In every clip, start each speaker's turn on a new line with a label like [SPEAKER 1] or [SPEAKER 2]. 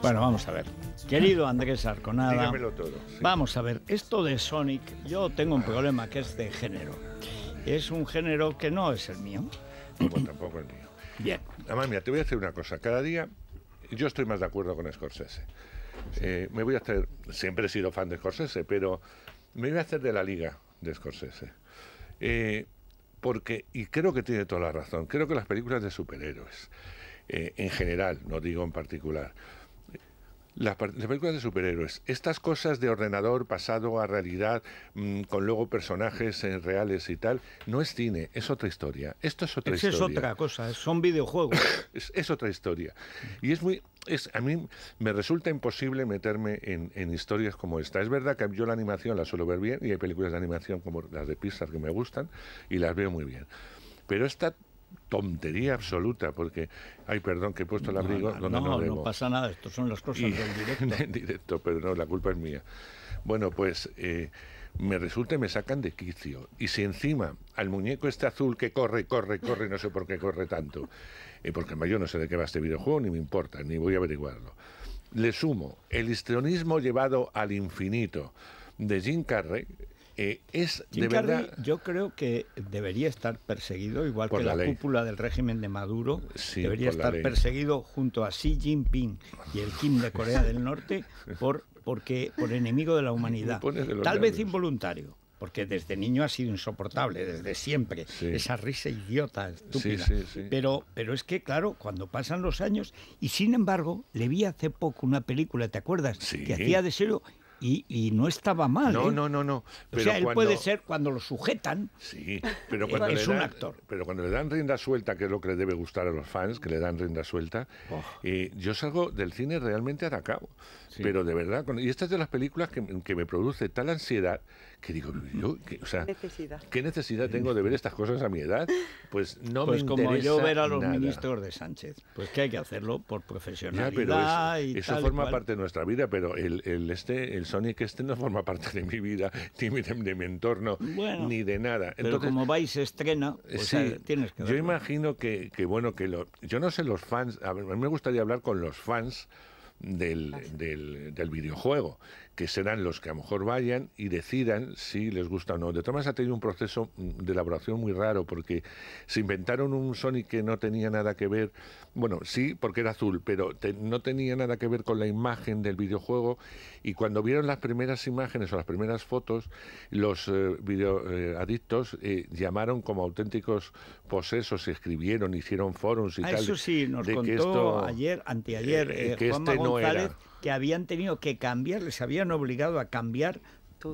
[SPEAKER 1] Bueno, vamos a ver. Querido Andrés Arconada, Dígamelo todo. vamos a ver, esto de Sonic, yo tengo un problema que es de género. Es un género que no es el mío.
[SPEAKER 2] No, pues tampoco el mío. Bien. Además, mira, te voy a decir una cosa. Cada día yo estoy más de acuerdo con Scorsese. Eh, me voy a hacer, siempre he sido fan de Scorsese, pero me voy a hacer de la liga de Scorsese. Eh, porque, y creo que tiene toda la razón, creo que las películas de superhéroes, eh, en general, no digo en particular, las, películas de superhéroes, estas cosas de ordenador pasado a realidad, mm, con luego personajes eh, reales y tal, no es cine, es otra historia. Esto es otra Esa Es otra cosa, son videojuegos. es, otra historia. Y es muy. Es, a mí me resulta imposible meterme en, en historias como esta. Es verdad que yo la animación la suelo ver bien y hay películas de animación como las de Pixar que me gustan y las veo muy bien. Pero esta tontería absoluta, porque, ay, perdón, que he puesto el abrigo no, no,
[SPEAKER 1] pasa nada, esto son las cosas del
[SPEAKER 2] directo. En directo, pero no, la culpa es mía. Bueno, pues eh, me resulta y me sacan de quicio. Y si encima al muñeco este azul que corre, corre, corre, no sé por qué corre tanto, eh, porque yo no sé de qué va este videojuego, ni me importa, ni voy a averiguarlo. Le sumo el histrionismo llevado al infinito de Jim Carrey, eh, es de verdad...
[SPEAKER 1] yo creo que debería estar perseguido, igual que la, cúpula del régimen de Maduro, debería estar perseguido junto a Xi Jinping y el Kim de Corea del Norte por, porque, por enemigo de la humanidad. Tal vez involuntario porque desde niño ha sido insoportable, desde siempre, esa risa idiota, estúpida. pero, pero es que, claro, cuando pasan los años, y sin embargo, le vi hace poco una película, ¿te acuerdas? Que hacía de serio y, no estaba mal. No, ¿eh? no, no, no. o sea, él puede ser cuando lo sujetan. Sí, pero cuando es le dan, un actor.
[SPEAKER 2] Pero cuando le dan rienda suelta, que es lo que le debe gustar a los fans, que le dan rienda suelta, y oh. eh, yo salgo del cine realmente atacado. Pero de verdad, y esta es de las películas que, me produce tal ansiedad que digo, yo, ¿qué necesidad tengo de ver estas cosas a mi edad? Pues no pues como yo ver a los ministros de Sánchez, pues que hay que hacerlo por profesionalidad. eso forma parte de nuestra vida, pero el, este, el Sonic este no forma parte de mi vida, ni de, mi entorno, ni de nada. pero como vais estrena, tienes Yo imagino que, bueno que lo, yo no sé los fans, a mí me gustaría hablar con los fans del, del, del videojuego que serán los que a lo mejor vayan y decidan si les gusta o no. De maneras ha tenido un proceso mm, de elaboración muy raro porque se inventaron un Sonic que no tenía nada que ver, bueno, sí, porque era azul, pero no tenía nada que ver con la imagen del videojuego y cuando vieron las primeras imágenes o las primeras fotos, los eh, videoadictos eh, eh, llamaron como auténticos posesos, escribieron, hicieron foros y ah, tal. Eso sí, nos contó
[SPEAKER 1] ayer, anteayer, que este no era que habían tenido que
[SPEAKER 2] cambiar, les habían obligado a cambiar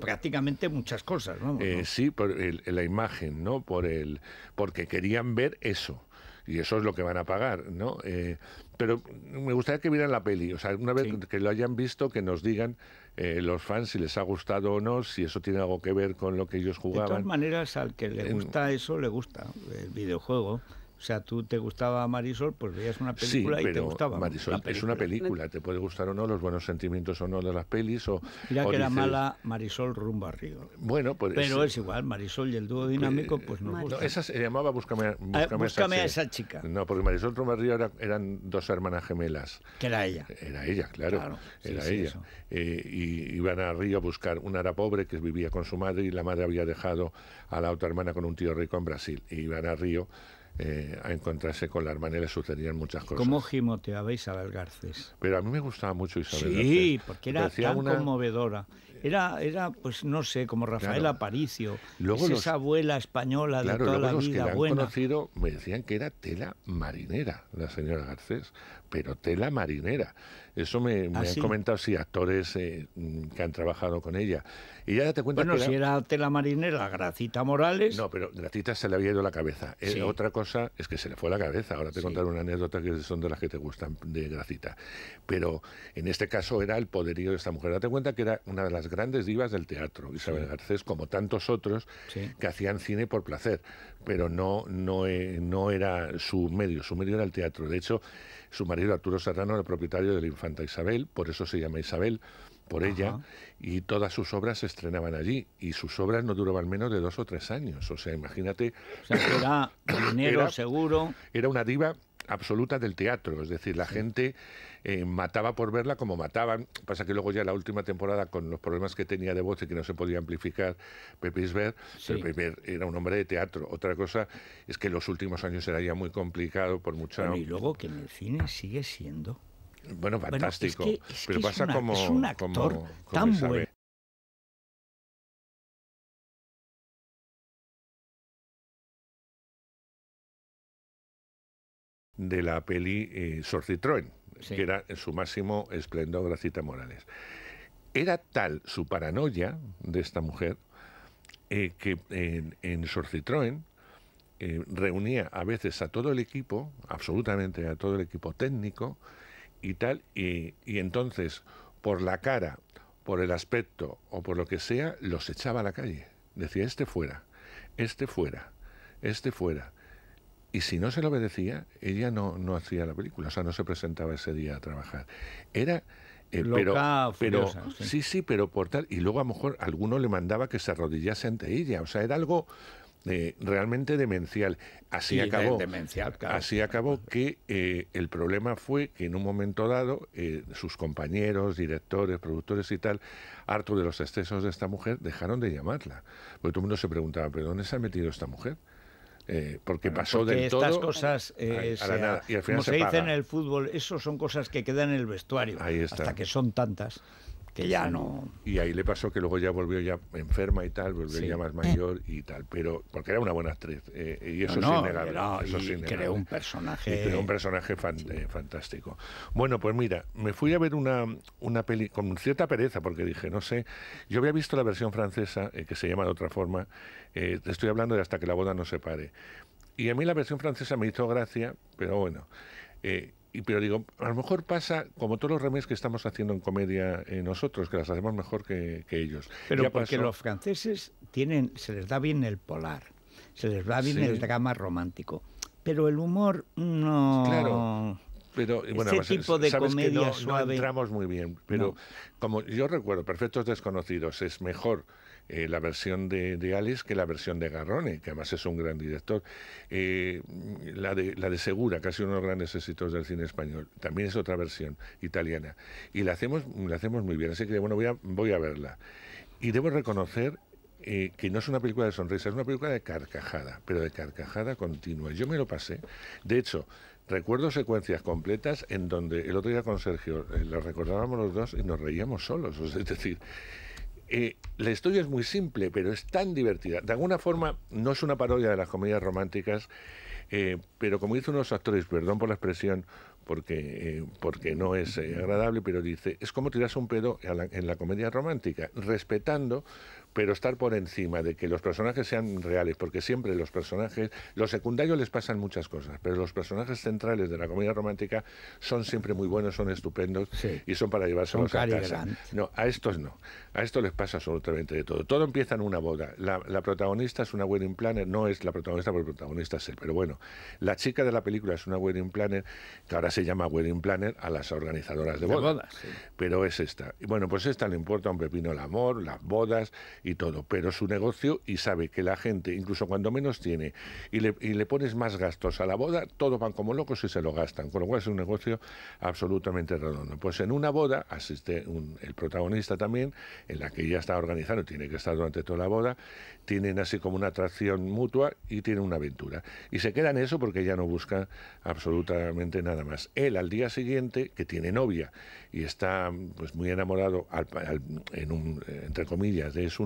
[SPEAKER 2] prácticamente muchas cosas. Eh, sí, por la imagen, ¿no? Por el, porque querían ver eso. Y eso es lo que van a pagar, ¿no? Eh, pero me gustaría que vieran la peli, o sea, una vez que lo hayan visto, que nos digan eh, los fans si les ha gustado o no, si eso tiene algo que ver con lo que ellos jugaban. De todas
[SPEAKER 1] maneras, al que le gusta eso, le gusta el videojuego. O sea, tú te gustaba Marisol, pues veías una película y te gustaba. Marisol
[SPEAKER 2] es una película, te puede gustar o no, los buenos sentimientos o no de las pelis. O, Mira que era mala
[SPEAKER 1] Marisol rumbo Río.
[SPEAKER 2] Bueno, pues. Pero es, igual, Marisol y el dúo eh, dinámico, pues no. no esa se llamaba Búscame, a, ah, esa chica. No, porque Marisol rumbo a eran dos hermanas gemelas. Que era ella. Era ella, claro. era ella. Eh, y iban a Río a buscar. Una era pobre que vivía con su madre y la madre había dejado a la otra hermana con un tío rico en Brasil. Y e iban a Río eh, a encontrarse con la hermana sucedían muchas cosas.
[SPEAKER 1] ¿Cómo gimoteabais a las
[SPEAKER 2] Pero a mí me gustaba mucho Isabel Sí, porque era tan una...
[SPEAKER 1] conmovedora. Era, pues no sé, como Rafael Aparicio, luego esa abuela española de toda la los que Conocido,
[SPEAKER 2] me decían que era tela marinera la señora Garcés, pero tela marinera. Eso me, ¿Ah, han comentado, sí, actores eh, que han trabajado con ella. Y ya te cuenta bueno, si era... tela marinera, Gracita Morales... No, pero Gracita se le había ido la cabeza. Eh, otra cosa es que se le fue la cabeza. Ahora te contaré una anécdota que son de las que te gustan de Gracita. Pero en este caso era el poderío de esta mujer. Date cuenta que era una de las grandes divas del teatro, Isabel Garcés, como tantos otros que hacían cine por placer, pero no, no, eh, no era su medio, su medio era el teatro. De hecho, su marido Arturo Serrano era propietario de la Infanta Isabel, por eso se llama Isabel por ella y todas sus obras se estrenaban allí y sus obras no duraban menos de dos o tres años. O sea, imagínate. O sea, era dinero seguro. Era una diva absoluta del teatro, es decir, la gente eh, mataba por verla como mataban. Pasa que luego ya la última temporada, con los problemas que tenía de voz y que no se podía amplificar, Pepe Ver, era un hombre de teatro. Otra cosa es que los últimos años era ya muy complicado por mucha... y
[SPEAKER 1] luego que en el cine sigue siendo... Bueno, fantástico. pero pasa como... un actor tan bueno
[SPEAKER 2] de la peli eh, Sor que era en su máximo esplendor Gracita Morales. Era tal su paranoia de esta mujer eh, que en, en Sor eh, reunía a veces a todo el equipo, absolutamente a todo el equipo técnico y tal, y, y entonces por la cara, por el aspecto o por lo que sea, los echaba a la calle. Decía, este fuera, este fuera, este fuera. Y si no se lo obedecía, ella no, no hacía la película, o sea, no se presentaba ese día a trabajar. Era... Eh, Loca, pero, sí. sí. pero por tal. Y luego a lo mejor alguno le mandaba que se arrodillase ante ella. O sea, era algo eh, realmente demencial. Así acabó. demencial, claro. Así acabó que eh, el problema fue que en un momento dado sus compañeros, directores, productores y tal, harto de los excesos de esta mujer, dejaron de llamarla. Porque todo el mundo se preguntaba, ¿pero dónde se ha metido esta mujer? Eh, porque pasó de todas. estas
[SPEAKER 1] cosas como se, dice en el
[SPEAKER 2] fútbol eso son cosas que quedan en el vestuario hasta que son tantas que ya no... Y ahí le pasó que luego ya volvió ya enferma y tal, volvió ya más eh. mayor y tal, pero porque era una buena actriz, eh, y eso es innegable. No, eso y creó un personaje... Y creó un personaje eh, fantástico. Bueno, pues mira, me fui a ver una, una peli con cierta pereza, porque dije, no sé, yo había visto la versión francesa, que se llama de otra forma, te estoy hablando de Hasta que la boda no se pare, y a mí la versión francesa me hizo gracia, pero bueno pero digo, a lo mejor pasa como todos los remes que estamos haciendo en comedia eh, nosotros, que las hacemos mejor que, ellos. Pero porque los franceses tienen, se les da bien
[SPEAKER 1] el polar, se les da bien el drama romántico, pero el humor no... Claro.
[SPEAKER 2] Pero Ese pues, tipo de comedia suave... entramos muy bien, pero como yo recuerdo, Perfectos Desconocidos es mejor eh, la versión de, de, Alice que la versión de Garrone, que además es un gran director. Eh, la, de, la de Segura, casi uno de los grandes éxitos del cine español, también es otra versión italiana. Y la hacemos, la hacemos muy bien, así que bueno, voy a, voy a verla. Y debo reconocer eh, que no es una película de sonrisa, es una película de carcajada, pero de carcajada continua. Yo me lo pasé. De hecho, recuerdo secuencias completas en donde el otro día con Sergio eh, recordábamos los dos y nos reíamos solos. Es decir, eh, la historia es muy simple, pero es tan divertida. De alguna forma, no es una parodia de las comedias románticas, eh, pero como dicen unos actores, perdón por la expresión, porque, eh, porque no es agradable, pero dice, es como tirarse un pedo en la comedia romántica, respetando pero estar por encima de que los personajes sean reales, porque siempre los personajes, los secundarios les pasan muchas cosas, pero los personajes centrales de la comedia romántica son siempre muy buenos, son estupendos y son para llevárselos a casa. No, a estos no. A estos les pasa absolutamente de todo. Todo empieza en una boda. La, protagonista es una wedding planner, no es la protagonista, porque el protagonista es él, pero bueno, la chica de la película es una wedding planner, que ahora se llama wedding planner a las organizadoras de, bodas. Pero es esta. Y bueno, pues esta le importa un pepino el amor, las bodas y todo, pero es su negocio y sabe que la gente, incluso cuando menos tiene, y le, pones más gastos a la boda, todos van como locos y se lo gastan, con lo cual es un negocio absolutamente redondo. Pues en una boda asiste el protagonista también, en la que ya está organizando, tiene que estar durante toda la boda, tienen así como una atracción mutua y tienen una aventura. Y se quedan en eso porque ya no busca absolutamente nada más. Él al día siguiente, que tiene novia y está pues muy enamorado en un, entre comillas de su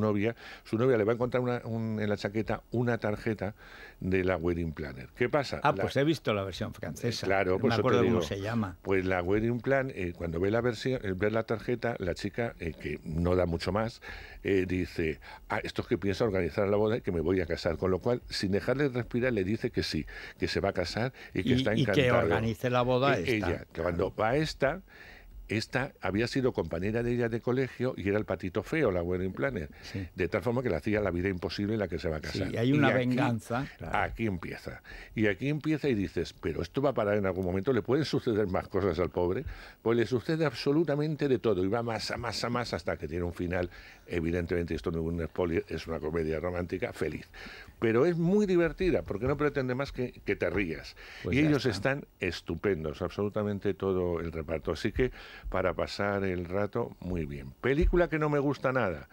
[SPEAKER 2] su novia le va a encontrar en la chaqueta una tarjeta de la Wedding Planner. ¿Qué pasa? Ah, pues he
[SPEAKER 1] visto la versión francesa. Eh,
[SPEAKER 2] claro, no pues me acuerdo cómo se llama. Pues la Wedding Plan, eh, cuando ve la versión, eh, ve la tarjeta, la chica, que no da mucho más, dice, ah, esto es que piensa organizar la boda y que me voy a casar. Con lo cual, sin dejarle respirar, le dice que sí, que se va a casar y que está encantada. Y que organice la boda e Ella, cuando va a esta, esta había sido compañera de ella de colegio y era el patito feo, la Wedding Planner. De tal forma que le hacía la vida imposible en la que se va a casar. y hay una venganza. Aquí empieza. Y aquí empieza y dices, pero esto va a parar en algún momento, le pueden suceder más cosas al pobre. Pues le sucede absolutamente de todo y va más, a más, a más hasta que tiene un final. Evidentemente, esto no es un spoiler, es una comedia romántica feliz pero es muy divertida porque no pretende más que, que te rías. Pues y ellos están estupendos, absolutamente todo el reparto. Así que para pasar el rato, muy bien. Película que no me gusta nada.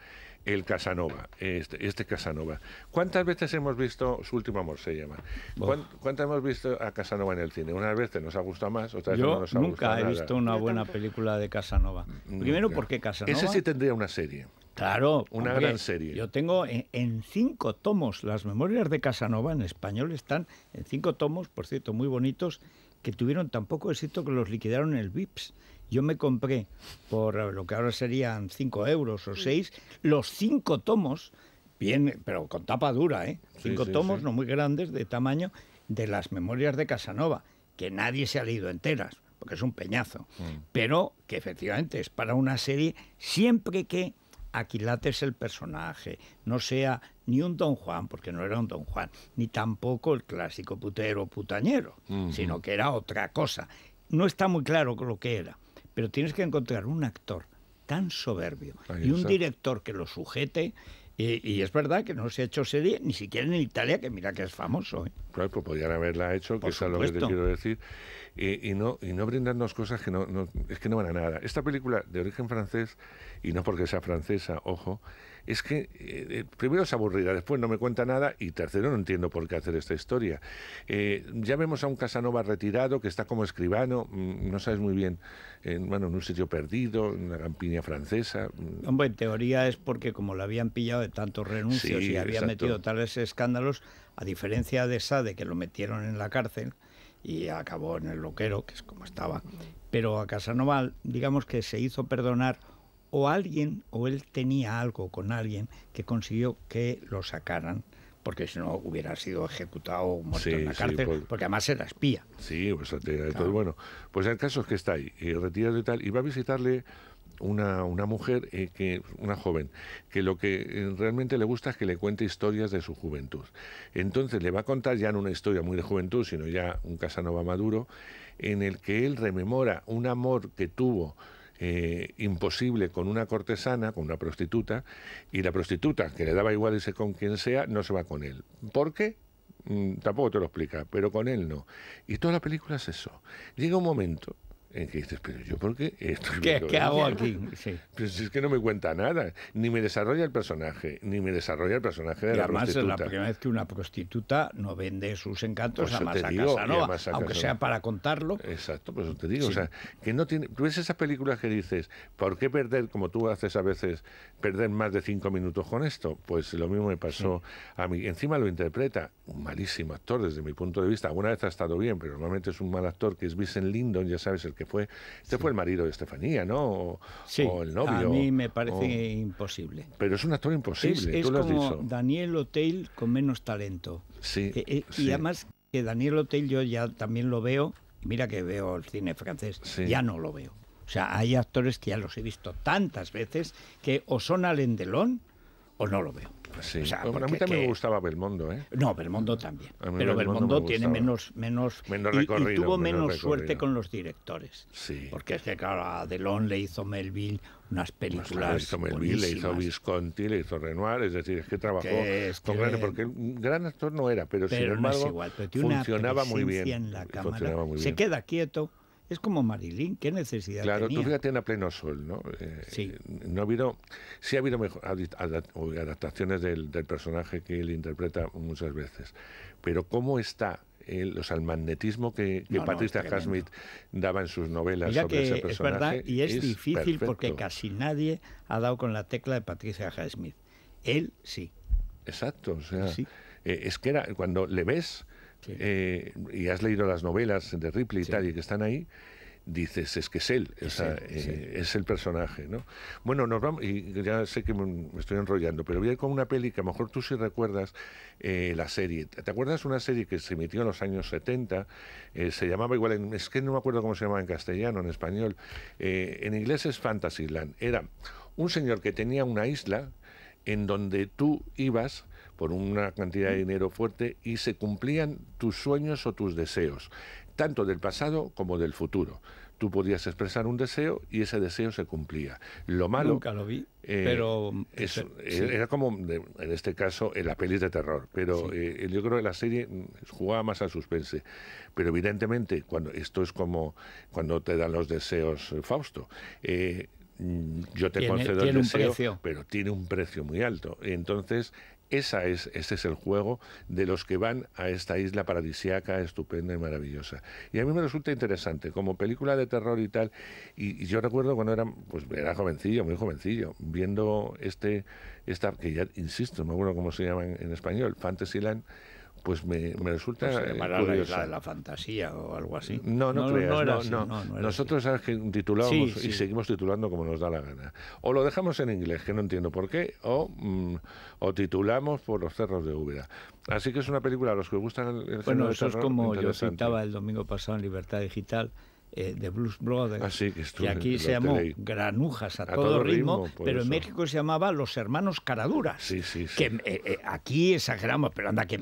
[SPEAKER 2] El Casanova, este, este, Casanova. ¿Cuántas veces hemos visto, su último amor se llama, ¿cuántas hemos visto a Casanova en el cine? Unas veces nos ha gustado más, otras no nos ha nunca he visto
[SPEAKER 1] una buena película de Casanova. Mm, Primero porque Casanova... Ese sí tendría una serie. Claro. Una gran serie. Yo tengo en, cinco tomos, las memorias de Casanova en español están en cinco tomos, por cierto, muy bonitos, que tuvieron tampoco, poco éxito que los liquidaron en el VIPS. Yo me compré, por lo que ahora serían cinco euros o mm. seis, los cinco tomos, bien, pero con tapa dura, ¿eh? Cinco tomos, no muy grandes, de tamaño, de las memorias de Casanova, que nadie se ha leído enteras, porque es un peñazo, mm. pero que efectivamente es para una serie siempre que aquilates el personaje, no sea ni un don Juan, porque no era un don Juan, ni tampoco el clásico putero putañero, sino que era otra cosa. No está muy claro lo que era, pero tienes que encontrar un actor tan soberbio y un director que lo sujete y, es verdad que no se ha hecho serie ni siquiera en Italia, que mira que es famoso. ¿eh?
[SPEAKER 2] Claro, pues podrían haberla hecho, que es lo que te quiero decir. Y, no, y no brindarnos cosas que no, no, es que no van a nada. Esta película de origen francés, y no porque sea francesa, ojo, es que eh, eh, primero es aburrida, después no me cuenta nada y tercero no entiendo por qué hacer esta historia. Eh, ya vemos a un Casanova retirado que está como escribano, mm, no sabes muy bien, en, bueno, en un sitio perdido, en una campiña francesa. Mm.
[SPEAKER 1] Hombre, en teoría es porque como lo habían pillado de tantos renuncios y había metido tales escándalos, a diferencia de Sade que lo metieron en la cárcel y acabó en el loquero, que es como estaba, pero a Casanova digamos que se hizo perdonar o alguien, o él tenía algo con alguien que consiguió que lo sacaran porque si no hubiera sido ejecutado o muerto en la cárcel, pues porque, además
[SPEAKER 2] era espía. Sí, pues eh, Bueno, pues el caso es que está ahí, retirado y tal, y va a visitarle una, una mujer, eh, que, una joven, que lo que eh, realmente le gusta es que le cuente historias de su juventud. Entonces le va a contar ya no una historia muy de juventud, sino ya un Casanova maduro, en el que él rememora un amor que tuvo eh, imposible con una cortesana, con una prostituta, y la prostituta, que le daba igual ese con quien sea, no se va con él. ¿Por qué? Mm, tampoco te lo explica, pero con él no. Y toda la película es eso. Llega un momento en que dices, pero yo, ¿por qué? ¿Qué, hago aquí? Sí. Pues es que no me cuenta nada, ni me desarrolla el personaje, ni me desarrolla el personaje de y la además es la primera vez
[SPEAKER 1] que una prostituta no vende sus encantos a más Casanova, aunque sea
[SPEAKER 2] para contarlo. Exacto, pues te digo, o sea, que no tiene... Tú ves esas películas que dices, ¿por qué perder, como tú haces a veces, perder más de cinco minutos con esto? Pues lo mismo me pasó a mí. Encima lo interpreta un malísimo actor desde mi punto de vista. Alguna vez ha estado bien, pero normalmente es un mal actor, que es Vincent Lindon, ya sabes, el que fue, este fue el marido de Estefanía, ¿no? O, sí, el novio. A mí me parece imposible. Pero es un actor imposible, tú lo has como
[SPEAKER 1] Daniel O'Teil con menos talento. Sí, eh, eh, Y además que Daniel O'Teil yo ya también lo veo, mira que veo el cine francés, ya no lo veo. O sea, hay actores que ya los he visto tantas veces que o son alendelón o no lo veo.
[SPEAKER 2] Sí. a mí también me gustaba Belmondo, ¿eh?
[SPEAKER 1] No, Belmondo también. Pero Belmondo, tiene menos, menos, y, tuvo menos, suerte con los directores. Sí. Porque es que, claro, a Delon le hizo Melville unas pues películas hizo Melville, le hizo
[SPEAKER 2] Visconti, le hizo Renoir, es decir, es que trabajó con Porque un gran actor no era, pero, sin embargo funcionaba, muy bien, Se queda
[SPEAKER 1] quieto es como Marilyn, ¿qué necesidad claro, tenía? Claro, tú
[SPEAKER 2] fíjate en A Pleno Sol, ¿no? Eh, sí. No ha habido, sí ha habido mejor, adaptaciones del, personaje que él interpreta muchas veces, pero cómo está el, magnetismo que, Patricia daba en sus novelas sobre que ese personaje. Es verdad, y es, difícil porque casi
[SPEAKER 1] nadie ha dado con la tecla de Patricia Hasmith. Él sí.
[SPEAKER 2] Exacto, o sea, sí. Eh, es que era, cuando le ves eh, y has leído las novelas de Ripley y tal, y que están ahí, dices, es que es él, eh, es, el personaje. ¿no? Bueno, nos vamos, y ya sé que me estoy enrollando, pero voy a ir con una peli que a lo mejor tú sí recuerdas eh, la serie. ¿Te acuerdas una serie que se emitió en los años 70? se llamaba igual, es que no me acuerdo cómo se llamaba en castellano, en español. en inglés es Fantasyland. Era un señor que tenía una isla en donde tú ibas por una cantidad de dinero fuerte y se cumplían tus sueños o tus deseos, tanto del pasado como del futuro. Tú podías expresar un deseo y ese deseo se cumplía. Lo malo. Nunca lo
[SPEAKER 1] vi, eh, pero. Este, eh, era
[SPEAKER 2] como, en este caso, en la pelis de terror. Pero eh, yo creo que la serie jugaba más al suspense. Pero evidentemente, cuando esto es como cuando te dan los deseos, Fausto. Mm, yo te concedo el deseo, pero tiene un precio muy alto. Entonces, esa es, ese es el juego de los que van a esta isla paradisiaca, estupenda y maravillosa. Y a mí me resulta interesante, como película de terror y tal. Y, yo recuerdo cuando era, pues era jovencillo, muy jovencillo, viendo este, esta, que ya insisto, no me acuerdo cómo se llama en español, Fantasyland pues me, resulta pues eh, maravillosa la de
[SPEAKER 1] la fantasía o algo así. No, no,
[SPEAKER 2] creas, no, Nosotros titulamos y seguimos titulando como nos da la gana. O lo dejamos en inglés, que no entiendo por qué, o, mm, o titulamos por los cerros de Úbeda. Así que es una película a los que gustan el Bueno, eso es como yo citaba
[SPEAKER 1] el domingo pasado en Libertad Digital. Eh, de Blues Brothers. Así ah, que y aquí se llamó Granujas a, todo, ritmo, pero en México se llamaba Los Hermanos Caraduras. Sí, sí, que eh, aquí exageramos, pero anda,
[SPEAKER 2] que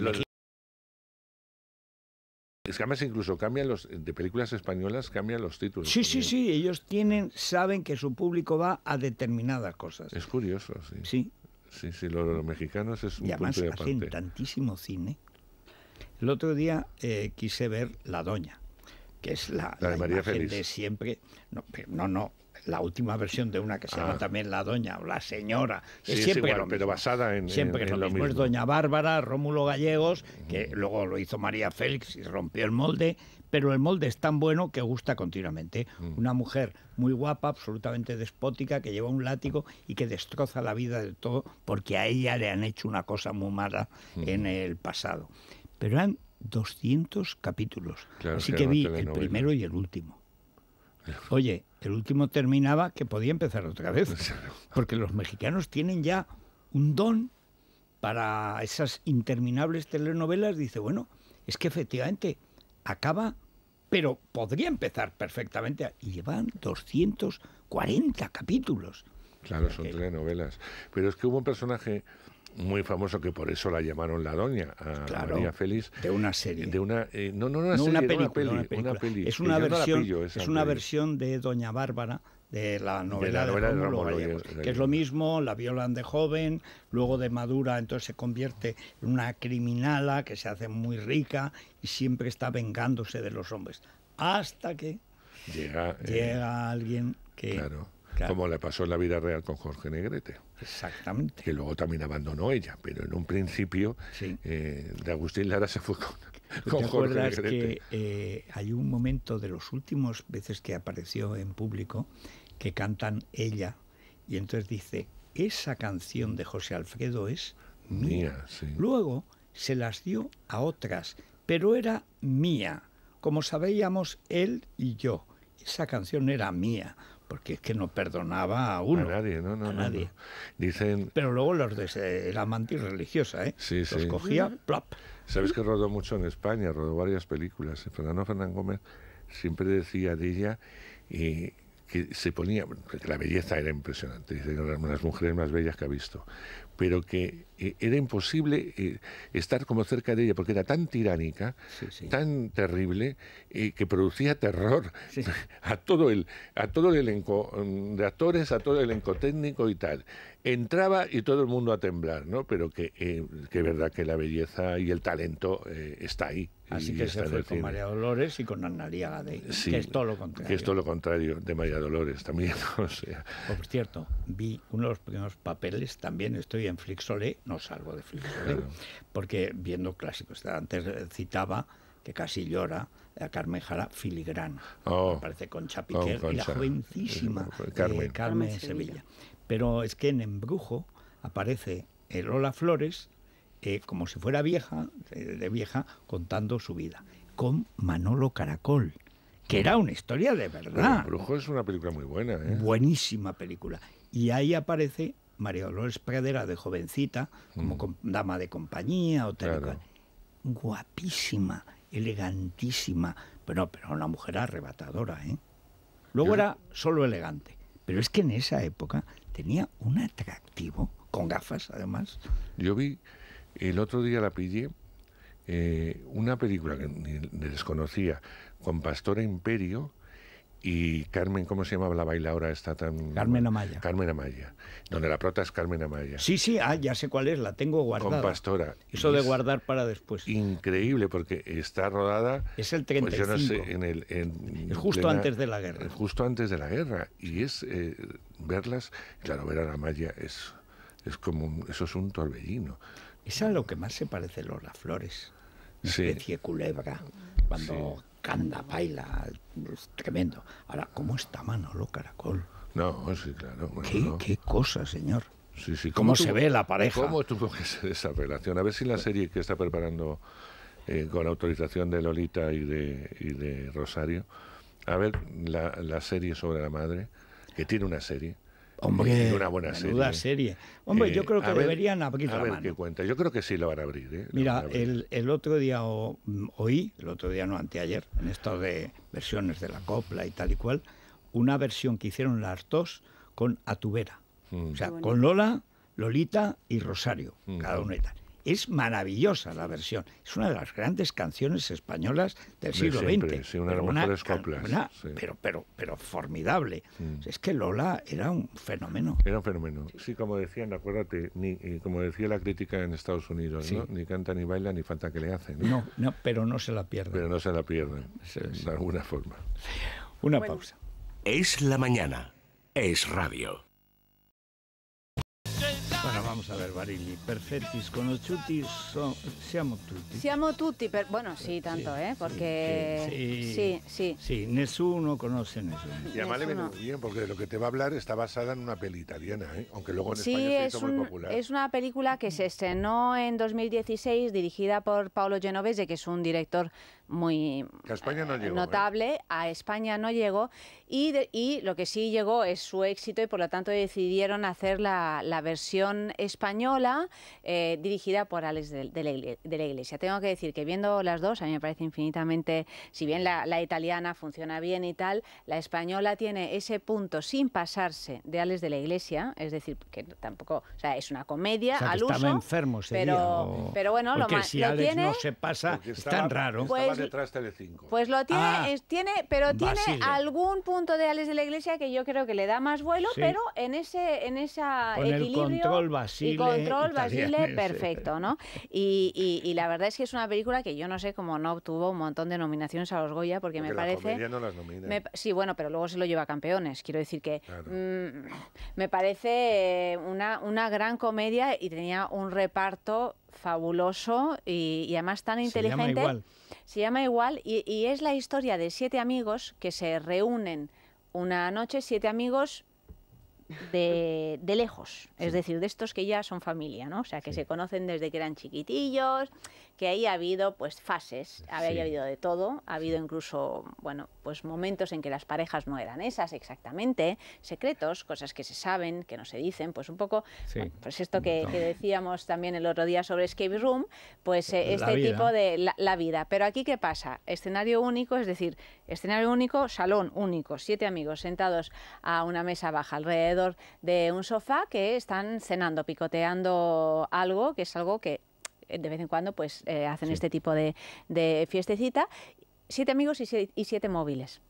[SPEAKER 2] es que además incluso cambian los de películas españolas cambian los títulos. Sí, sí,
[SPEAKER 1] sí. Ellos tienen, saben que su público va a determinadas cosas. Es curioso, sí. Sí, sí, sí los, mexicanos es un y además hacen tantísimo cine. El otro día eh, quise ver La Doña, que es la, la, de siempre. No, pero no, no, la última versión de una que se llama ah. también La Doña o La Señora. es siempre pero
[SPEAKER 2] basada en. Siempre lo, mismo. Doña
[SPEAKER 1] Bárbara, Rómulo Gallegos, que luego lo hizo María Félix y rompió el molde, pero el molde es tan bueno que gusta continuamente. Mm. Una mujer muy guapa, absolutamente despótica, que lleva un látigo y que destroza la vida de todo porque a ella le han hecho una cosa muy mala en el pasado. Pero eran 200 capítulos. Así que, vi el primero y el último. Oye, el último terminaba que podía empezar otra vez. Porque los mexicanos tienen ya un don para esas interminables telenovelas. Dice, bueno, es que efectivamente acaba, pero podría empezar perfectamente. Y llevan 240 capítulos.
[SPEAKER 2] Claro, son telenovelas. Pero es que hubo un personaje muy famoso que por eso la llamaron la doña a María Félix de una serie de una eh, no no, no serie, una, película, es una versión es una
[SPEAKER 1] versión de doña Bárbara de la novela de, que es lo mismo, la violan de joven, luego de madura, entonces se convierte en una criminala que se hace muy rica y siempre está vengándose de los hombres, hasta que
[SPEAKER 2] llega, eh,
[SPEAKER 1] alguien que... claro,
[SPEAKER 2] como le pasó en la vida real con Jorge Negrete. Exactamente. Que luego también abandonó ella, pero en un principio eh, de Agustín Lara se fue con, Jorge acuerdas que
[SPEAKER 1] eh, hay un momento de los últimos veces que apareció en público que cantan ella y entonces dice, esa canción de José Alfredo es mía. Luego se las dio a otras, pero era mía. Como sabíamos él y yo, esa canción era mía porque es que no perdonaba a uno. A nadie, no, no,
[SPEAKER 2] nadie. Dicen... Pero luego los de eh, la mantis religiosa, ¿eh? Sí, los cogía, plop. Sabes que rodó mucho en España, rodó varias películas. Fernando Fernández Gómez siempre decía de ella y eh, que se ponía, la belleza era impresionante, dice, eran las mujeres más bellas que ha visto, pero que eh, era imposible eh, estar como cerca de ella, porque era tan tiránica, tan terrible, eh, que producía terror a, todo el, a todo el elenco mm, de actores, a todo el elenco técnico y tal. Entraba y todo el mundo a temblar, ¿no? Pero que, eh, es verdad que la belleza y el talento está ahí. Así que se fue con María
[SPEAKER 1] Dolores y con Annalía Gadey, que es todo lo contrario. Que es todo
[SPEAKER 2] lo contrario de María Dolores también. O sea.
[SPEAKER 1] Por cierto, vi uno de los primeros papeles, también estoy en Flixolé, no salgo de Flixolé, porque viendo clásicos, antes eh, citaba que casi llora a Carmen Jara Filigrana, aparece oh. con oh, Piquer y la jovencísima Carmen, de eh, Sevilla. Pero es que en Embrujo aparece el Lola Flores eh, como si fuera vieja, de vieja, contando su vida, con Manolo Caracol que era una historia de verdad. Embrujo es una película muy buena. Buenísima película. Y ahí aparece María Dolores Pradera de jovencita, como mm. dama de compañía o tal Guapísima, elegantísima, pero, pero una mujer arrebatadora. ¿eh? Luego era solo elegante, pero es que en esa época tenía un atractivo, con gafas además.
[SPEAKER 2] Yo vi, el otro día la pillé, eh, una película que desconocía, con Pastora Imperio, y Carmen, ¿cómo se llamaba la bailadora esta tan...? Carmen Amaya. Carmen Amaya, donde la prota es Carmen Amaya.
[SPEAKER 1] Sí, sí, ah, ya sé cuál es, la tengo
[SPEAKER 2] guardada. Con Pastora. Eso de guardar para después. Increíble, porque está rodada... Es el 35. Pues yo no sé, en el... es justo antes de la guerra. Justo antes de la guerra, y es eh, verlas, claro, ver a la Amaya es, es como, eso es un torbellino. Es a lo que más se parece las
[SPEAKER 1] Flores, sí. especie culebra, cuando... Canda, baila, tremendo. Ahora, ¿cómo está lo Caracol? No, sí,
[SPEAKER 2] claro. ¿Qué,
[SPEAKER 1] cosa, señor?
[SPEAKER 2] Sí, ¿Cómo, se ve la pareja? ¿Cómo tuvo que ser esa relación? A ver si la serie que está preparando con eh, con autorización de Lolita y de, y de Rosario, a ver la serie sobre la madre, que tiene una serie. Hombre, una buena ¿eh? serie. Hombre, yo eh, creo que deberían abrir a ver Qué cuenta. Yo creo que sí lo van a abrir. ¿eh? Mira,
[SPEAKER 1] El, otro día mm, oí, el otro día no, anteayer, en esto de versiones de la copla y tal y cual, una versión que hicieron las dos con Atubera. Mm. O sea, con Lola, Lolita y Rosario, mm. cada una y tal. Es maravillosa la versión. Es una de las grandes canciones españolas del siglo XX. Sí, una de las coplas. pero,
[SPEAKER 2] pero, pero formidable. Mm. Es que Lola era un fenómeno. Era un fenómeno. Sí, como decían, acuérdate, ni, como decía la crítica en Estados Unidos, ni canta ni baila ni falta que le hacen.
[SPEAKER 1] ¿no? no, pero no se la pierden.
[SPEAKER 2] Pero no se la pierden, de alguna forma. Una pausa. Es la mañana. Es radio
[SPEAKER 1] vamos a ver, Barilli, Perfectis, conosciuti, siamo
[SPEAKER 2] tutti.
[SPEAKER 3] Siamo tutti, per, bueno, sí, tanto, eh, Sí, sí, sí.
[SPEAKER 2] sí.
[SPEAKER 1] nessuno
[SPEAKER 2] conoce nessuno. Y además le viene muy bien, porque lo que te va a hablar está basada en una peli italiana, ¿eh? aunque luego en España es muy popular. es una
[SPEAKER 3] película que se estrenó en 2016, dirigida por Paolo Genovese, que es un director muy eh,
[SPEAKER 2] ¿eh? notable.
[SPEAKER 3] A España no llegó y, y lo que sí llegó es su éxito y por lo tanto decidieron hacer la, la versión española eh, dirigida por Alex de, la, Iglesia. Tengo que decir que viendo las dos, a mí me parece infinitamente, si bien la, la italiana funciona bien y tal, la española tiene ese punto sin pasarse de Alex de la Iglesia, es decir, que tampoco, o sea, es una comedia o al uso. Estaba enfermo,
[SPEAKER 1] pero, pero bueno, Porque lo, si Alex no se pasa, es tan raro. Pues, Detrás pues detrás Telecinco.
[SPEAKER 3] Pues lo tiene, ah, tiene pero tiene algún punto de Alex de la Iglesia que yo creo que le da más vuelo, pero en ese en esa equilibrio control Basile, y control Basile perfecto, ¿no? Y, y, la verdad es que es una película que yo no sé cómo no obtuvo un montón de nominaciones a los Goya porque, me parece sí, bueno, pero luego se lo lleva a campeones, quiero decir que mm, me parece una, una gran comedia y tenía un reparto fabuloso y, además tan inteligente. Se llama igual. y es la historia de siete amigos que se reúnen una noche, siete amigos de, lejos, es decir, de estos que ya son familia, ¿no? O sea, que se conocen desde que eran chiquitillos, que ahí ha habido pues fases, ha habido de todo, ha habido incluso, bueno, pues momentos en que las parejas no eran esas exactamente, secretos, cosas que se saben, que no se dicen, pues un poco, pues esto que, decíamos también el otro día sobre Escape Room, pues, pues este tipo de la vida. Pero aquí, ¿qué pasa? Escenario único, es decir, escenario único, salón único, siete amigos sentados a una mesa baja alrededor de un sofá que están cenando, picoteando algo, que es algo que eh, de vez en cuando pues eh, hacen este tipo de, fiestecita. Siete amigos y siete, móviles.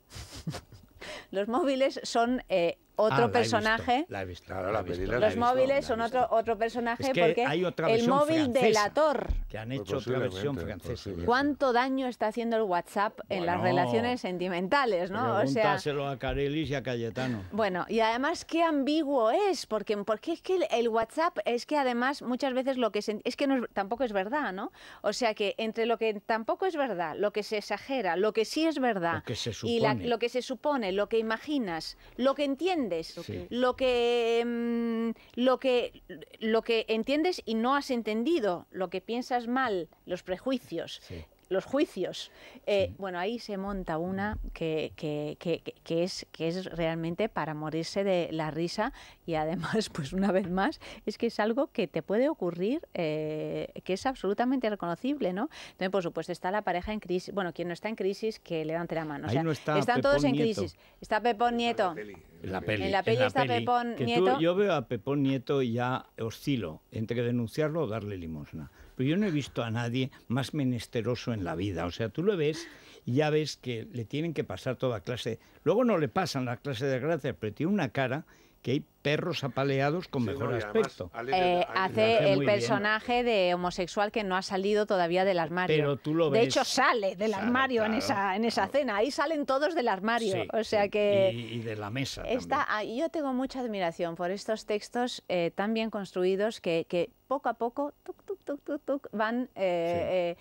[SPEAKER 3] Los móviles son eh, Ah, otro personaje.
[SPEAKER 2] Los
[SPEAKER 3] móviles son otro, otro personaje porque el móvil de delator.
[SPEAKER 1] Que han hecho otra versión francesa. ¿Cuánto
[SPEAKER 3] daño está haciendo el WhatsApp en las relaciones sentimentales? ¿no? a
[SPEAKER 1] Carelis y a Cayetano.
[SPEAKER 3] Bueno, y además qué ambiguo es, porque, porque es que el, WhatsApp es que además muchas veces lo que es que no tampoco es verdad, ¿no? O sea que entre lo que tampoco es verdad, lo que se exagera, lo que sí es verdad, y lo que se supone, lo que imaginas, lo que entiendes, lo, que, mm, lo, que, lo que entiendes y no has entendido, lo que piensas mal, los prejuicios, los juicios. Eh, bueno, ahí se monta una que, que, que, es, que es realmente para morirse de la risa y además, pues una vez más, es que es algo que te puede ocurrir, eh, que es absolutamente reconocible, ¿no? Entonces, por supuesto, está la pareja en crisis. Bueno, quien no está en crisis, que levante la mano. están todos en crisis. Está Pepón Nieto.
[SPEAKER 1] la peli. está Pepón Nieto. yo veo a Pepón Nieto y ya oscilo entre denunciarlo o darle limosna. Pero yo no he visto a nadie más menesteroso en la vida. O sea, tú lo ves y ya ves que le tienen que pasar toda clase. Luego no le pasan la clase de gracias, pero tiene una cara que hay perros apaleados con mejor aspecto. Eh, hace, el personaje
[SPEAKER 3] de homosexual que no ha salido todavía del armario. De hecho, sale del armario en esa, en esa cena. Ahí salen todos del armario. o sea que.
[SPEAKER 1] Y, de la mesa. Está,
[SPEAKER 3] ah, yo tengo mucha admiración por estos textos eh, tan bien construidos que, poco a poco van eh,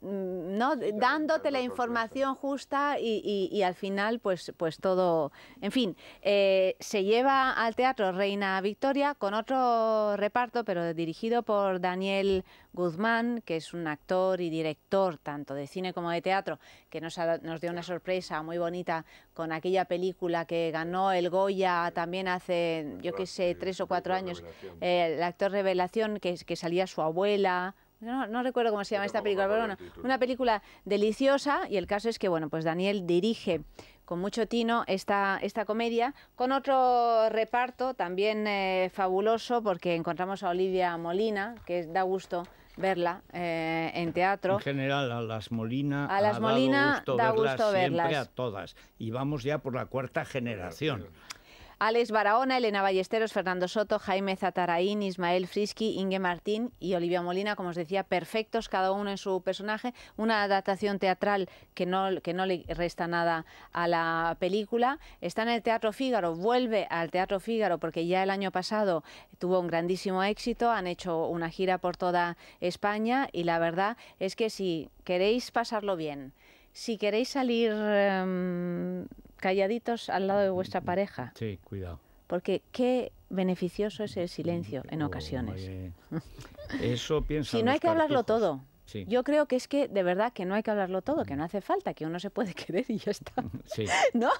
[SPEAKER 3] Mm, ¿no? dándote la información justa y, y, al final pues, pues todo, en fin, eh, se lleva al teatro Reina Victoria con otro reparto, pero dirigido por Daniel Guzmán, que es un actor y director tanto de cine como de teatro, que nos, nos dio una sorpresa muy bonita con aquella película que ganó el Goya también hace, yo que sé, tres o cuatro años, el actor Revelación, que, que salía su abuela, no, recuerdo cómo se llama esta película, pero bueno, una película deliciosa y el caso es que, bueno, pues Daniel dirige con mucho tino esta, esta comedia, con otro reparto también eh, fabuloso porque encontramos a Olivia Molina, que da gusto verla eh, en teatro. En
[SPEAKER 1] general, a las Molina, a las da gusto verlas. a todas. Y vamos ya por la cuarta generación.
[SPEAKER 3] Alex Barahona, Elena Ballesteros, Fernando Soto, Jaime Zataraín, Ismael Frisky, Inge Martín y Olivia Molina, como os decía, perfectos, cada uno en su personaje. Una adaptación teatral que no, que no le resta nada a la película. Está en el Teatro Fígaro, vuelve al Teatro Fígaro porque ya el año pasado tuvo un grandísimo éxito, han hecho una gira por toda España y la verdad es que si queréis pasarlo bien, si queréis salir... Em, calladitos al lado de vuestra mm, mm, pareja.
[SPEAKER 1] Sí, cuidado.
[SPEAKER 3] Porque qué beneficioso es el silencio en
[SPEAKER 1] ocasiones. Eso piensa. Si no hay que hablarlo
[SPEAKER 3] todo. Yo creo que es que de verdad que no hay que hablarlo todo, que no hace falta, que uno se puede querer y ya está. Sí. ¿No?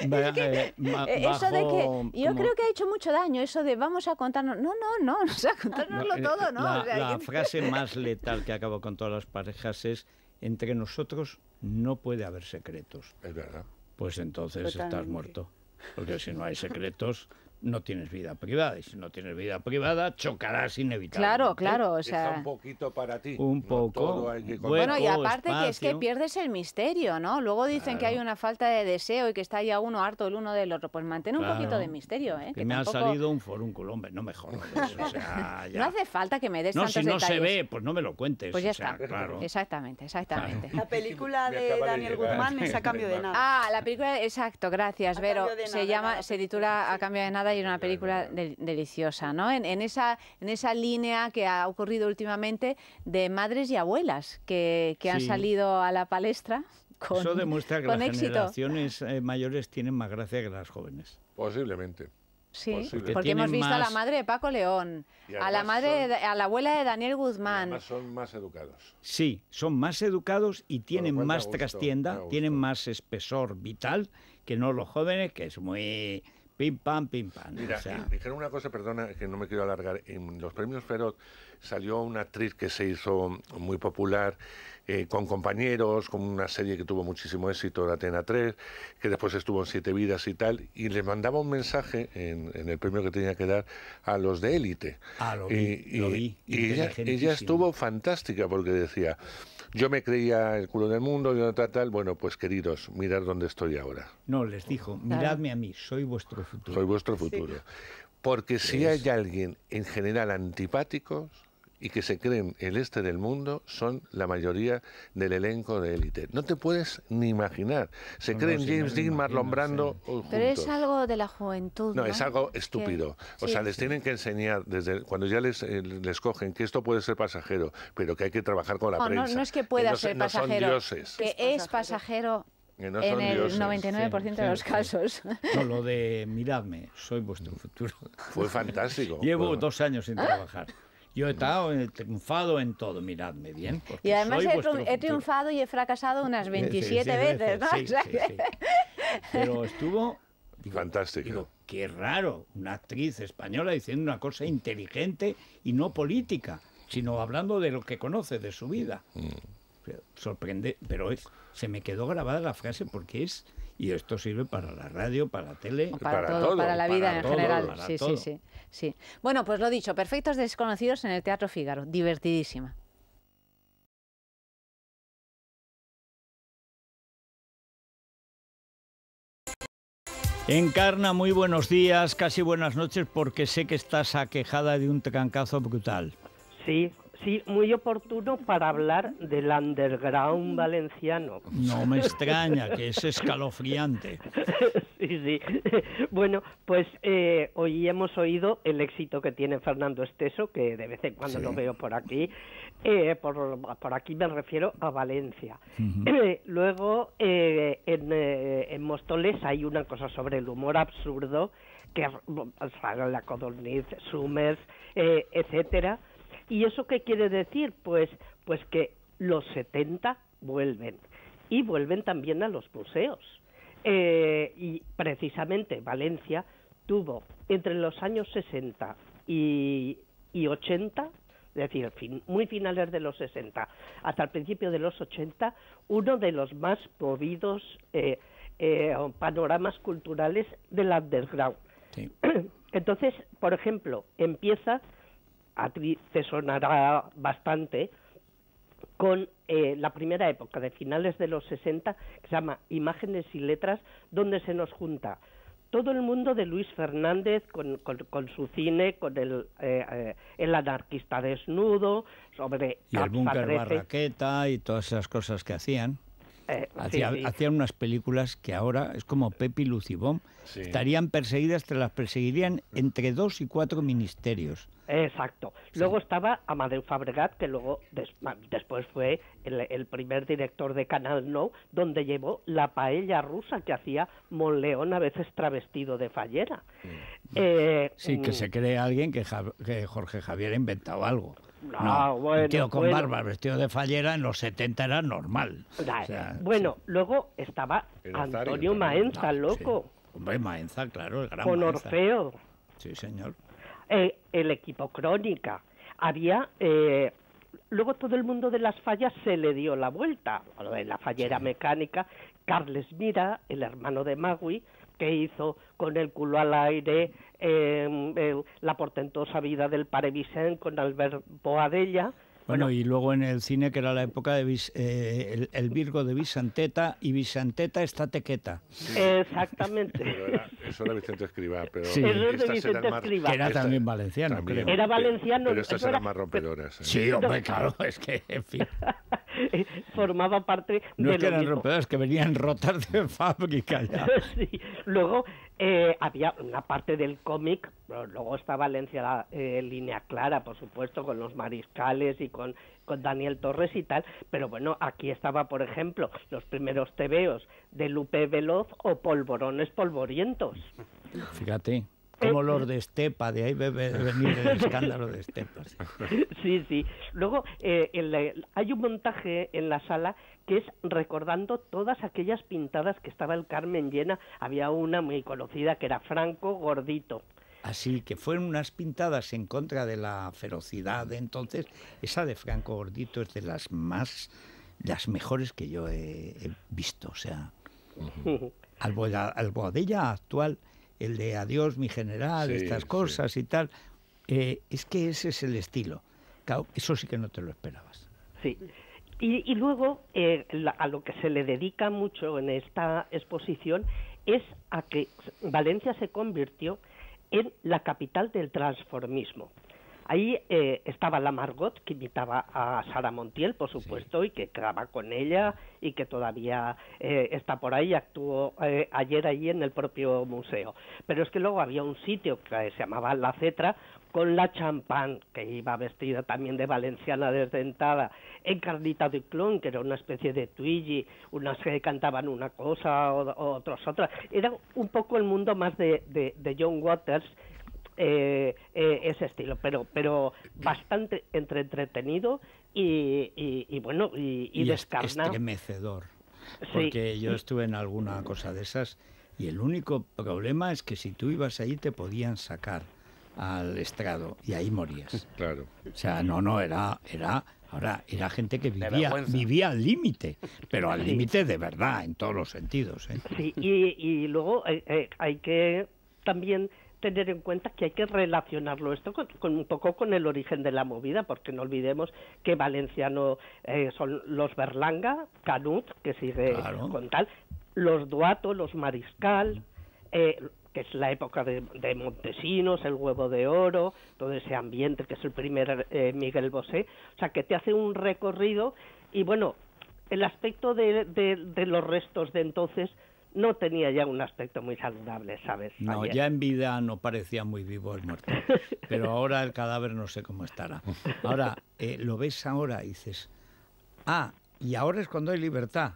[SPEAKER 1] Eh, eh, eso de que yo creo que
[SPEAKER 3] ha hecho mucho daño eso de vamos a contarnos no no no o sea contárnoslo no, eh, todo no la, frase más
[SPEAKER 1] letal que acabo con todas las parejas es entre nosotros no puede haber secretos es verdad pues entonces estás muerto. Porque si no hay secretos, no tienes vida privada. Y si no tienes vida privada, chocarás inevitablemente.
[SPEAKER 2] Claro, claro. O sea... Está un poquito para ti. Un
[SPEAKER 1] poco. bueno, y aparte que es que
[SPEAKER 3] pierdes el misterio, ¿no? Luego dicen que hay una falta de deseo y que está ya uno harto el uno del otro. Pues mantén un poquito de misterio, ¿eh? Que, me ha salido
[SPEAKER 1] un forúnculo, hombre, no mejor O sea, No hace
[SPEAKER 3] falta que me des no, si no se
[SPEAKER 1] ve, pues no me lo cuentes. Pues ya está. Claro.
[SPEAKER 3] Exactamente, exactamente. La película
[SPEAKER 4] de Daniel
[SPEAKER 3] Guzmán es A Cambio de Nada. Ah, la película, exacto, gracias, Vero. Se llama, se titula A Cambio de Nada y una película deliciosa, ¿no? En, esa, en esa línea que ha ocurrido últimamente de madres y abuelas que, que han salido a la palestra. Con, Eso
[SPEAKER 1] demuestra que las generaciones eh, mayores tienen más gracia que las jóvenes. Posiblemente.
[SPEAKER 3] Sí, porque hemos visto a la madre de Paco León, a la madre, a la abuela de Daniel Guzmán.
[SPEAKER 2] Son más educados.
[SPEAKER 1] Sí, son más educados y tienen más trastienda, tienen más espesor vital que no los jóvenes, que es muy Pim, pam, pim, pam. Mira, o
[SPEAKER 2] dijeron una cosa, perdona, que no me quiero alargar. En los premios Feroz salió una actriz que se hizo muy popular eh, con compañeros, con una serie que tuvo muchísimo éxito, la Atena 3, que después estuvo en Siete Vidas y tal, y le mandaba un mensaje en, el premio que tenía que dar a los de élite. Ah, lo vi, y, lo ella estuvo fantástica porque decía yo me creía el culo del mundo, yo tal, tal. Bueno, pues queridos, mirad dónde estoy ahora.
[SPEAKER 1] No, les dijo, miradme a mí, soy vuestro futuro. Soy vuestro futuro.
[SPEAKER 2] Porque si hay alguien en general antipáticos, y que se creen el este del mundo son la mayoría del elenco de élite. No te puedes ni imaginar. Se creen James Dean, Marlon Brando. Oh, pero es
[SPEAKER 3] algo de la juventud. No, es algo
[SPEAKER 2] estúpido. o sea, les tienen que enseñar desde cuando ya les, eh, les cogen que esto puede ser pasajero, pero que hay que trabajar con la prensa. No, no es que pueda ser pasajero.
[SPEAKER 3] Que es pasajero
[SPEAKER 2] en el
[SPEAKER 3] 99% de los casos.
[SPEAKER 1] No, lo de miradme, soy vuestro futuro. Fue fantástico. Llevo dos años sin trabajar. Yo he estado triunfado en todo, miradme bien. Y además he,
[SPEAKER 3] triunfado y he fracasado unas 27 veces, ¿no?
[SPEAKER 1] Pero estuvo...
[SPEAKER 2] Fantástico.
[SPEAKER 1] qué raro, una actriz española diciendo una cosa inteligente y no política, sino hablando de lo que conoce, de su vida. Mm. Mm. Sorprende, pero es, se me quedó grabada la frase porque es y esto sirve para la radio, para la tele, para, todo, para la vida en general. Sí, sí, sí.
[SPEAKER 3] Sí. Bueno, pues lo dicho, Perfectos Desconocidos en el Teatro Fígaro, divertidísima.
[SPEAKER 1] Encarna, muy buenos días, casi buenas noches, porque sé que estás aquejada de un trancazo brutal. Sí,
[SPEAKER 5] sí, muy oportuno para hablar del underground valenciano. No me extraña, que
[SPEAKER 1] es escalofriante.
[SPEAKER 5] Sí, sí. Bueno, pues eh, hoy hemos oído el éxito que tiene Fernando Esteso, que de vez en cuando lo veo por aquí. Eh, por, aquí me refiero a Valencia. Eh, luego, en, en, Mostoles hay una cosa sobre el humor absurdo, que la codorniz, Summers, etcétera. ¿Y eso qué quiere decir? Pues, pues que los 70 vuelven. Y vuelven también a los museos. Eh, y precisamente Valencia tuvo entre los años 60 y, 80 es decir, muy finales de los 60 hasta el principio de los 80, uno de los más movidos eh, eh, panoramas culturales del underground. Entonces, por ejemplo, empieza, a ti te sonará bastante, con eh, la primera época de finales de los 60, que se llama Imágenes y Letras, donde se nos junta todo el mundo de Luis Fernández con, su cine, con el, eh, eh, el anarquista desnudo, sobre... Y el búnker
[SPEAKER 1] Barraqueta y todas esas cosas que hacían. Eh, hacía, Hacían unas películas que ahora es como Pepi Lucibón. Estarían perseguidas, te las perseguirían entre dos y cuatro ministerios.
[SPEAKER 5] Exacto. Luego estaba Amadeu Fabregat, que luego después fue el, primer director de Canal No, donde llevó la paella rusa que hacía León, a veces travestido de fallera. Sí, eh, que mm. se
[SPEAKER 1] cree alguien que, que Jorge Javier ha inventado algo.
[SPEAKER 5] No, tío con barba
[SPEAKER 1] vestido de fallera en los 70 era normal.
[SPEAKER 5] bueno, luego estaba Antonio Maenza, loco. Maenza, claro, el gran Con Orfeo. Sí, señor. Eh, el equipo Crónica. Había... Eh, luego todo el mundo de las fallas se le dio la vuelta. En la fallera mecánica. Carles Mira, el hermano de Magui, que hizo con el culo al aire eh, eh, La portentosa vida del Pare Vicent con Albert Boadella,
[SPEAKER 1] bueno, y luego en el cine, que era la época de eh, el, Virgo de Bisanteta, y Bisanteta está tequeta.
[SPEAKER 5] Exactamente. Era,
[SPEAKER 2] eso era Vicente Escribá, pero. Vicente Escribá. Que era también
[SPEAKER 5] valenciano, creo. Era valenciano. Pero estas eran era, más
[SPEAKER 2] rompedoras. ¿eh? Sí, hombre, claro, es que, en fin.
[SPEAKER 5] Formaba parte no No es que eran rompedoras,
[SPEAKER 1] que venían rotas de fábrica ya.
[SPEAKER 5] Luego eh, había una parte del cómic, luego está Valencia la línea clara, por supuesto, con los mariscales y con, Daniel Torres y tal, pero bueno, aquí estaba, por ejemplo, los primeros tebeos de Lupe Veloz o Polvorones Polvorientos.
[SPEAKER 1] Fíjate, eh, como los de Estepa, de ahí debe venir el escándalo de Estepa.
[SPEAKER 5] Sí, sí. Luego eh, hay un montaje en la sala que es recordando todas aquellas pintadas que estaba el Carmen llena. Había una muy conocida que era Franco Gordito.
[SPEAKER 1] Así que fueron unas pintadas en contra de la ferocidad entonces. Esa de Franco Gordito es de las más, las mejores que yo he, visto. O sea, al, Boadilla actual, el de Adiós mi general, estas cosas y tal, eh, es que ese es el estilo. eso sí que no te lo esperabas. Sí.
[SPEAKER 5] Y, luego, eh, a lo que se le dedica mucho en esta exposición es a que Valencia se convirtió en la capital del transformismo. Ahí eh, estaba la Margot, que imitaba a Sara Montiel, por supuesto, y que graba con ella y que todavía eh, está por ahí, actuó eh, ayer allí en el propio museo. Pero es que luego había un sitio que se llamaba La Cetra, con la champán, que iba vestida también de valenciana desdentada, encarnita de clon, que era una especie de Twiggy, unas que cantaban una cosa, o, otra. Era un poco el mundo más de John Waters eh, eh, ese estilo, pero pero bastante entre entretenido y, bueno y, y, y Estremecedor,
[SPEAKER 1] porque yo estuve en alguna cosa de esas y el único problema es que si tú ibas ahí te podían sacar al estrado y ahí morías. Claro. O sea, no, no, era, era, ahora era gente que vivía, vivía al límite, pero al límite de verdad, en todos los sentidos. ¿eh?
[SPEAKER 5] Sí, y, luego hay que también tener en cuenta que hay que relacionarlo esto con, un poco con el origen de la movida, porque no olvidemos que valenciano eh, son los Berlanga, Canut, que sigue con tal, los Duato, los Mariscal, eh, que es la época de, Montesinos, el huevo de oro, todo ese ambiente que es el primer eh, Miguel Bosé, o sea que te hace un recorrido y bueno, el aspecto de los restos de entonces no tenía ya un aspecto muy saludable, ¿sabes? No, ya
[SPEAKER 1] en vida no parecía muy vivo el muerto, pero ahora el cadáver no sé cómo estará. Ahora, eh, lo ves ahora y dices, ah, y ahora es cuando hay libertad.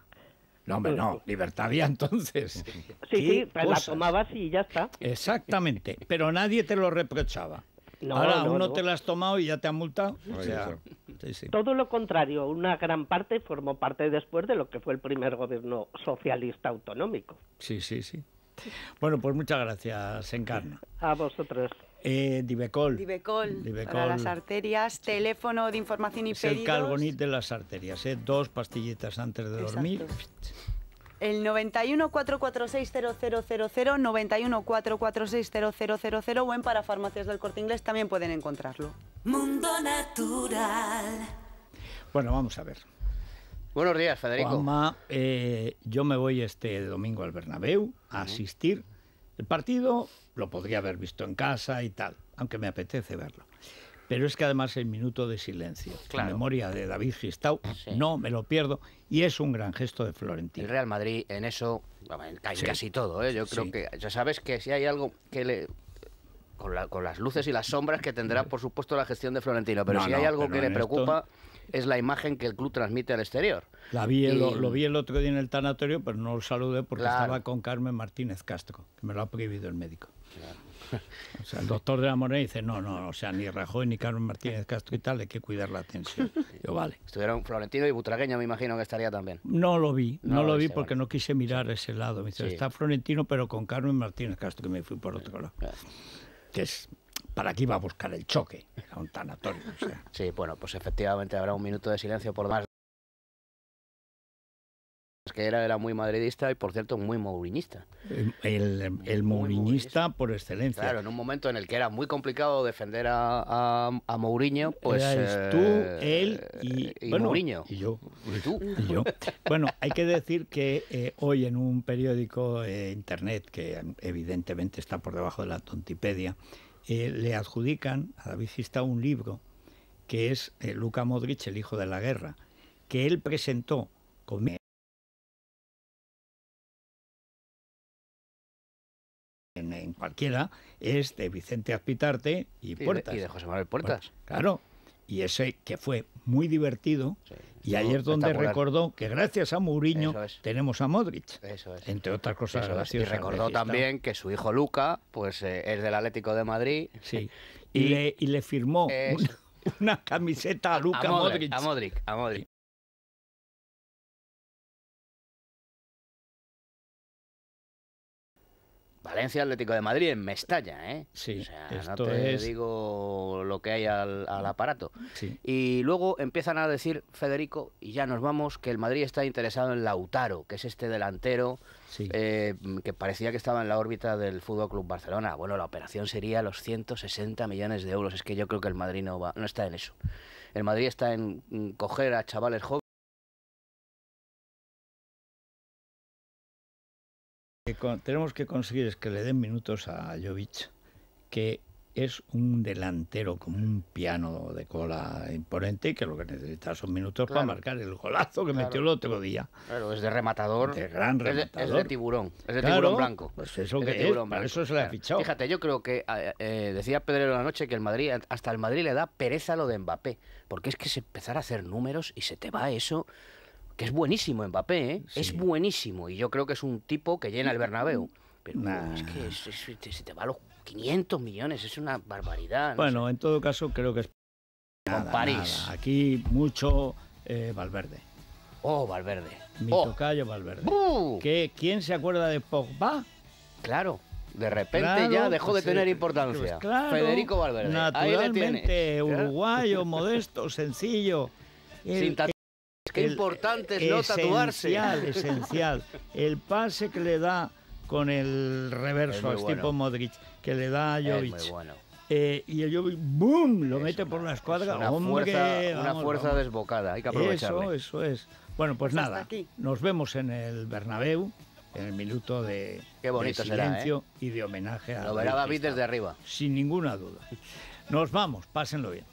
[SPEAKER 1] No, hombre, no, libertad había entonces. Sí, sí, pues la tomabas y ya está. Exactamente, pero nadie te lo reprochaba. Ahora uno te
[SPEAKER 5] la has tomado y ya te ha multado. Todo lo contrario, una gran parte formó parte después de lo que fue el primer gobierno socialista autonómico.
[SPEAKER 1] Sí, sí, sí. Bueno, pues muchas gracias, Encarna. A vosotros. Eh, Divecol.
[SPEAKER 3] Divecol. Para las arterias, teléfono de información y el Calgonit
[SPEAKER 1] de las arterias, ¿eh? dos pastillitas antes de dormir.
[SPEAKER 3] El 91 446 0000, 91 446 o en para farmacias del corte inglés también pueden encontrarlo. Mundo Natural.
[SPEAKER 1] Bueno, vamos a ver.
[SPEAKER 4] Buenos días, Federico.
[SPEAKER 1] Eh, yo me voy este domingo al Bernabéu a asistir. El partido lo podría haber visto en casa y tal, aunque me apetece verlo. Pero es que además el minuto de silencio, la memoria de David Gistau, no me lo pierdo y es un gran gesto de Florentino.
[SPEAKER 4] El Real Madrid en eso, en casi, todo, ¿eh? yo creo que ya sabes que si hay algo que le con, las luces y las sombras que tendrá, por supuesto, la gestión de Florentino. Pero si hay algo que le preocupa es la imagen que el club transmite al exterior. La vi lo, vi
[SPEAKER 1] el otro día en el tanatorio, pero no lo saludé porque estaba con Carmen Martínez Castro, que me lo ha prohibido el médico. O sea, el doctor de la Morena dice, no, no, o sea, ni Rajoy ni Carmen Martínez Castro y tal, hay que cuidar la atención. Yo, vale. Estuvieron Florentino
[SPEAKER 4] y Butragueño, me imagino que estaría también.
[SPEAKER 1] No lo vi, no, lo vi porque no quise mirar ese lado. Me dice, está Florentino, pero con Carmen Martínez Castro, que me fui por otro lado. Que es para qué iba
[SPEAKER 4] a buscar el choque, era un tanatorio. Sí, bueno, pues efectivamente habrá un minuto de silencio por más era, muy madridista y, por cierto, muy mourinista. El, el, mourinista por excelencia. Claro, en un momento en el que era muy complicado defender a, Mourinho, pues... Eh, tú, él y, eh, Mourinho. Y yo.
[SPEAKER 1] Y tú. Y yo. Bueno, hay que decir que eh, hoy en un periódico internet, que evidentemente está por debajo de la tontipedia, le adjudican a David Gista un libro que es Luca Modric, el hijo de la guerra, que él presentó con en, cualquiera, es de Vicente Azpitarte y, Puertas. De, y de José Manuel Puertas. Claro. Y ese que fue muy divertido. Y ayer es donde recordó que gracias a Mourinho tenemos a Modric. Entre otras cosas Y recordó también
[SPEAKER 4] que su hijo Luca, pues eh, es del Atlético de Madrid. Sí. Y, le, y le, firmó una, camiseta a Luca Modric. A Modric, a Modric. Valencia Atlético de Madrid en Mestalla, ¿eh? Sí. O sea, no te digo lo que hay al, mm. aparato. Y luego empiezan a decir, Federico, y ya nos vamos, que el Madrid está interesado en Lautaro, que es este delantero eh, que parecía que estaba en la órbita del Fútbol Club Barcelona. Bueno, la operación sería los 160 millones de euros. Es que yo creo que el Madrid no, no está en eso. El Madrid está en mm, coger a chavales jóvenes
[SPEAKER 1] tenemos que conseguir es que le den minutos a Jovic, que es un delantero como un piano de cola imponente y que lo que necesita son minutos para marcar
[SPEAKER 4] el golazo que metió el otro día. Claro, es de rematador. De gran rematador. Es de, tiburón, es de tiburón blanco. Pues eso que es, eso se le ha fichado. Fíjate, yo creo que eh, eh, decía Pedrero la noche que el Madrid, hasta el Madrid le da pereza lo de Mbappé, porque es que se empezar a hacer números y se te va eso que es buenísimo Mbappé, ¿eh? es buenísimo. Y yo creo que es un tipo que llena el Bernabéu. Pero es que se te va a los 500 millones, es una barbaridad. bueno,
[SPEAKER 1] en todo caso creo que es...
[SPEAKER 4] Con París.
[SPEAKER 1] Aquí mucho eh, Valverde. Oh, Valverde. Mi oh. Valverde. ¿Quién se acuerda de Pogba? Claro. De repente ya pues dejó de tener importancia. Pues Federico Valverde. Naturalmente, uruguayo, modesto, sencillo.
[SPEAKER 4] Qué importante es no tatuarse. Esencial,
[SPEAKER 1] El pase que le da con el reverso, es tipo Modric, que le da a Jovic. Eh, y el Jovic, ¡boom! Lo mete por una escuadra. Una fuerza, una fuerza desbocada, hay que aprovecharlo. Eso, eso es. Bueno, pues, nada, nos vemos en el Bernabéu, en el minuto de, Qué bonito ¿eh? silencio y de homenaje a... Lo verá David desde arriba. Sin ninguna duda. Nos vamos, pásenlo bien.